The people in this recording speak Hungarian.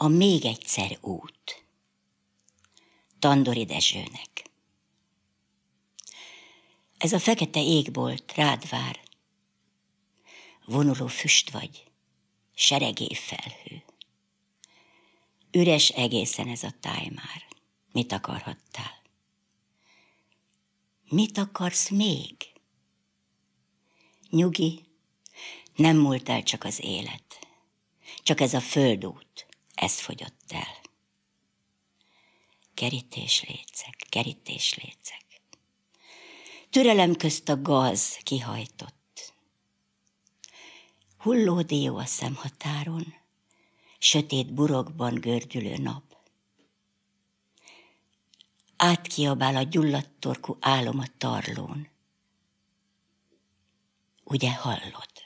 A még egyszer út. Tandori Dezsőnek. Ez a fekete égbolt rád vár. Vonuló füst vagy, seregé felhő. Üres egészen ez a táj már. Mit akarhattál? Mit akarsz még? Nyugi, nem múlt el csak az élet, csak ez a földút, ez fogyott el. kerítés lécek. Türelem közt a gaz kihajtott. Hulló dió a szemhatáron, sötét burokban gördülő nap. Átkiabál a gyulladt torkú álom a tarlón. Ugye hallod?